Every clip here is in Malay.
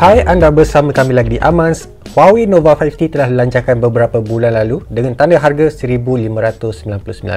Hai anda bersama kami lagi di Amans Huawei Nova 5T telah dilancarkan beberapa bulan lalu dengan tanda harga RM1599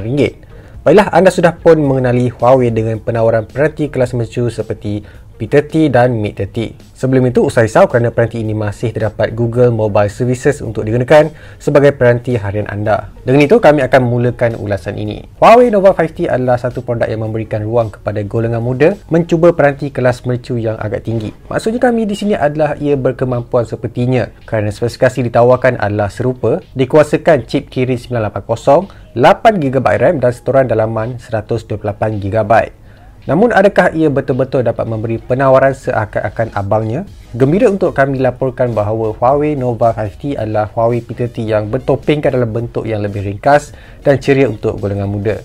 Baiklah anda sudah pun mengenali Huawei dengan penawaran perhati kelas mesiu seperti P30 dan Mid 30. Sebelum itu, usah risau kerana peranti ini masih terdapat Google Mobile Services untuk digunakan sebagai peranti harian anda. Dengan itu, kami akan memulakan ulasan ini. Huawei Nova 5T adalah satu produk yang memberikan ruang kepada golongan muda mencuba peranti kelas mercu yang agak tinggi. Maksudnya kami di sini adalah ia berkemampuan sepertinya kerana spesifikasi ditawarkan adalah serupa dikuasakan chip Kirin 980, 8GB RAM dan setoran dalaman 128GB. Namun adakah ia betul-betul dapat memberi penawaran seakan-akan abangnya? Gembira untuk kami laporkan bahawa Huawei Nova 5T adalah Huawei P30 yang bertopengkan dalam bentuk yang lebih ringkas dan ceria untuk golongan muda.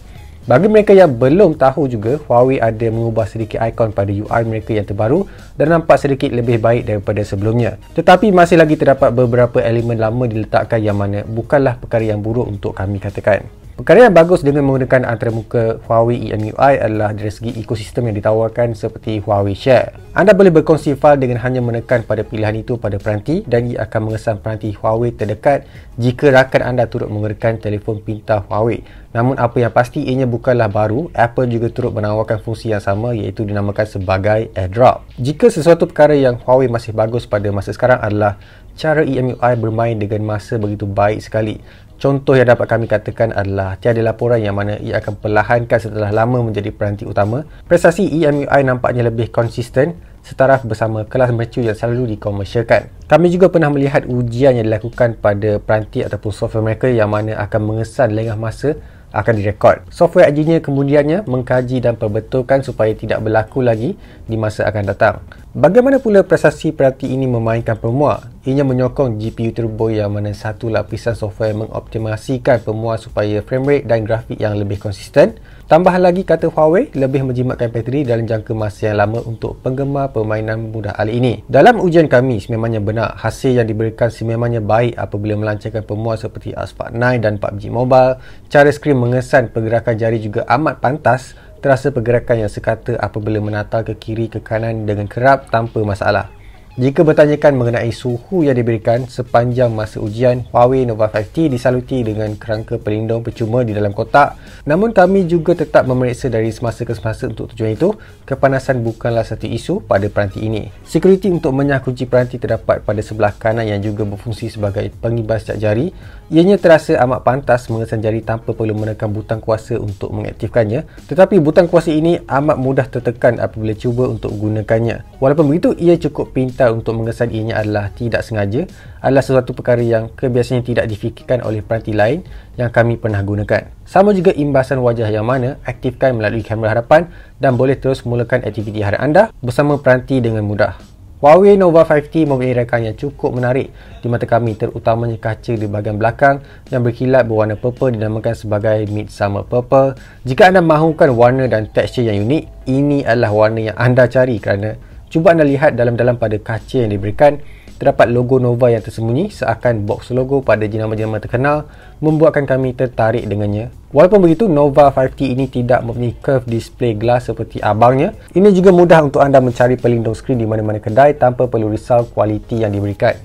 Bagi mereka yang belum tahu juga, Huawei ada mengubah sedikit ikon pada UI mereka yang terbaru dan nampak sedikit lebih baik daripada sebelumnya. Tetapi masih lagi terdapat beberapa elemen lama diletakkan yang mana bukanlah perkara yang buruk untuk kami katakan. Perkara yang bagus dengan menggunakan antara muka Huawei EMUI adalah dari segi ekosistem yang ditawarkan seperti Huawei Share. Anda boleh berkongsi file dengan hanya menekan pada pilihan itu pada peranti dan ia akan mengesan peranti Huawei terdekat jika rakan anda turut menggunakan telefon pintar Huawei. Namun apa yang pasti ianya bukanlah baru, Apple juga turut menawarkan fungsi yang sama iaitu dinamakan sebagai AirDrop. Jika sesuatu perkara yang Huawei masih bagus pada masa sekarang adalah cara EMUI bermain dengan masa begitu baik sekali. Contoh yang dapat kami katakan adalah tiada laporan yang mana ia akan perlahankan setelah lama menjadi peranti utama. Prestasi EMUI nampaknya lebih konsisten setaraf bersama kelas mercu yang selalu dikomersialkan. Kami juga pernah melihat ujian yang dilakukan pada peranti ataupun software mereka yang mana akan mengesan lengah masa akan direkod. Software engineer kemudiannya mengkaji dan perbetulkan supaya tidak berlaku lagi di masa akan datang. Bagaimana pula prestasi perhati ini memainkan pemuat? Ianya menyokong GPU turbo yang mana satu lapisan software mengoptimasikan pemuat supaya frame rate dan grafik yang lebih konsisten. Tambah lagi kata Huawei, lebih menjimatkan bateri dalam jangka masa yang lama untuk penggemar permainan mudah alih ini. Dalam ujian kami, sememangnya benar hasil yang diberikan sememangnya baik apabila melancarkan pemuat seperti Aspart 9 dan PUBG Mobile. Cara skrin mengesan pergerakan jari juga amat pantas terasa pergerakan yang sekata apabila menatal ke kiri ke kanan dengan kerap tanpa masalah. Jika bertanyakan mengenai suhu yang diberikan sepanjang masa ujian, Huawei Nova 5T disaluti dengan kerangka pelindung percuma di dalam kotak. Namun kami juga tetap memeriksa dari semasa ke semasa untuk tujuan itu, kepanasan bukanlah satu isu pada peranti ini. Security untuk menyah kunci peranti terdapat pada sebelah kanan yang juga berfungsi sebagai pengibas cat jari. Ianya terasa amat pantas mengesan jari tanpa perlu menekan butang kuasa untuk mengaktifkannya. Tetapi butang kuasa ini amat mudah tertekan apabila cuba untuk gunakannya. Walaupun begitu, ia cukup pintar gagal untuk mengesaninya adalah tidak sengaja adalah sesuatu perkara yang kebiasaannya tidak difikirkan oleh peranti lain yang kami pernah gunakan. Sama juga imbasan wajah yang mana aktifkan melalui kamera hadapan dan boleh terus mulakan aktiviti harian anda bersama peranti dengan mudah. Huawei Nova 5T mempunyai rekaan yang cukup menarik di mata kami terutamanya kaca di bahagian belakang yang berkilat berwarna purple dinamakan sebagai Midsummer Purple. Jika anda mahukan warna dan tekstur yang unik, ini adalah warna yang anda cari kerana Cuba anda lihat dalam-dalam pada kaca yang diberikan, terdapat logo Nova yang tersembunyi seakan box logo pada jenama-jenama terkenal membuatkan kami tertarik dengannya. Walaupun begitu, Nova 5T ini tidak mempunyai curved display glass seperti abangnya. Ini juga mudah untuk anda mencari pelindung skrin di mana-mana kedai tanpa perlu risau kualiti yang diberikan.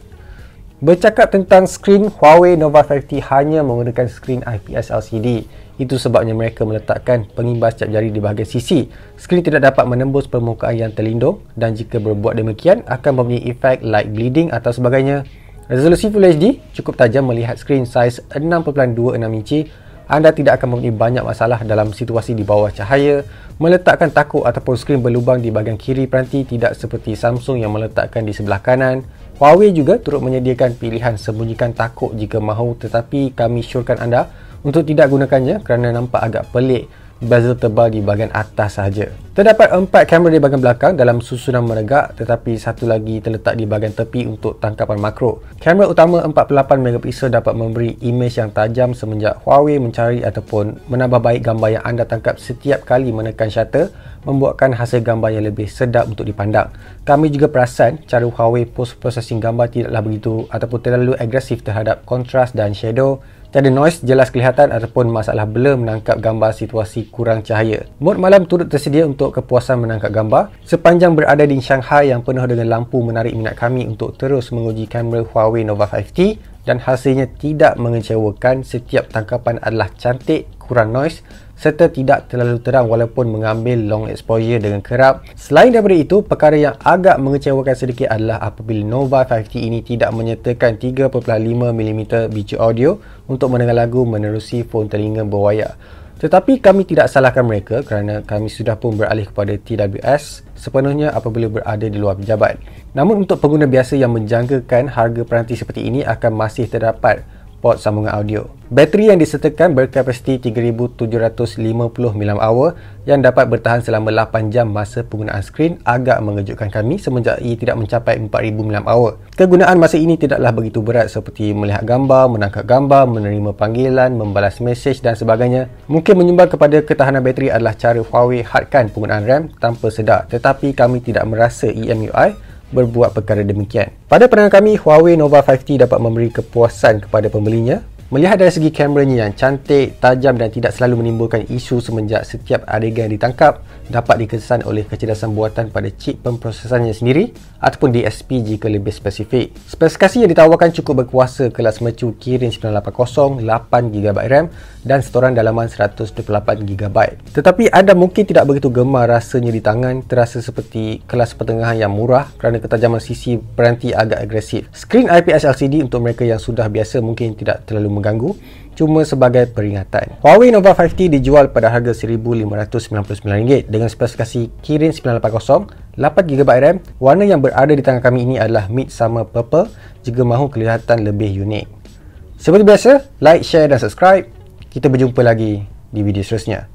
Bercakap tentang skrin, Huawei Nova 5T hanya menggunakan skrin IPS LCD. Itu sebabnya mereka meletakkan pengimbas cap jari di bahagian sisi. Skrin tidak dapat menembus permukaan yang terlindung dan jika berbuat demikian akan mempunyai efek light bleeding atau sebagainya. Resolusi Full HD cukup tajam melihat skrin saiz 6.26 inci. Anda tidak akan mempunyai banyak masalah dalam situasi di bawah cahaya. Meletakkan takuk ataupun skrin berlubang di bahagian kiri peranti tidak seperti Samsung yang meletakkan di sebelah kanan. Huawei juga turut menyediakan pilihan sembunyikan takut jika mahu tetapi kami syorkan anda untuk tidak gunakannya kerana nampak agak pelik bezel tebal di bahagian atas sahaja. Terdapat empat kamera di bahagian belakang dalam susunan menegak tetapi satu lagi terletak di bahagian tepi untuk tangkapan makro. Kamera utama 48MP dapat memberi imej yang tajam semenjak Huawei mencari ataupun menambah baik gambar yang anda tangkap setiap kali menekan shutter membuatkan hasil gambar yang lebih sedap untuk dipandang. Kami juga perasan cara Huawei post-processing gambar tidaklah begitu ataupun terlalu agresif terhadap kontras dan shadow Tiada noise jelas kelihatan ataupun masalah blur menangkap gambar situasi kurang cahaya. Mode malam turut tersedia untuk kepuasan menangkap gambar sepanjang berada di Shanghai yang penuh dengan lampu menarik minat kami untuk terus menguji kamera Huawei Nova 5T dan hasilnya tidak mengecewakan setiap tangkapan adalah cantik, kurang noise serta tidak terlalu terang walaupun mengambil long exposure dengan kerap. Selain daripada itu, perkara yang agak mengecewakan sedikit adalah apabila Nova 5T ini tidak menyertakan 3.5mm biji audio untuk mendengar lagu menerusi fon telinga berwayar. Tetapi kami tidak salahkan mereka kerana kami sudah pun beralih kepada TWS sepenuhnya apabila berada di luar pejabat. Namun untuk pengguna biasa yang menjangkakan harga peranti seperti ini akan masih terdapat port sambungan audio. Bateri yang disertakan berkapasiti 3750 mAh yang dapat bertahan selama 8 jam masa penggunaan skrin agak mengejutkan kami semenjak ia tidak mencapai 4000 mAh. Kegunaan masa ini tidaklah begitu berat seperti melihat gambar, menangkap gambar, menerima panggilan, membalas mesej dan sebagainya. Mungkin menyumbang kepada ketahanan bateri adalah cara Huawei hardkan penggunaan RAM tanpa sedar tetapi kami tidak merasa EMUI berbuat perkara demikian. Pada pandangan kami, Huawei Nova 5T dapat memberi kepuasan kepada pembelinya Melihat dari segi kameranya yang cantik, tajam dan tidak selalu menimbulkan isu semenjak setiap adegan ditangkap, dapat dikesan oleh kecerdasan buatan pada chip pemprosesannya sendiri ataupun DSP jika lebih spesifik. Spesifikasi yang ditawarkan cukup berkuasa kelas mercu Kirin 980, 8GB RAM dan setoran dalaman 128GB. Tetapi ada mungkin tidak begitu gemar rasanya di tangan, terasa seperti kelas pertengahan yang murah kerana ketajaman sisi berhenti agak agresif. Skrin IPS LCD untuk mereka yang sudah biasa mungkin tidak terlalu mengganggu cuma sebagai peringatan. Huawei Nova 5T dijual pada harga RM1599 dengan spesifikasi Kirin 980, 8 GB RAM. Warna yang berada di tangan kami ini adalah mid summer purple jika mahu kelihatan lebih unik. Seperti biasa, like, share dan subscribe. Kita berjumpa lagi di video seterusnya.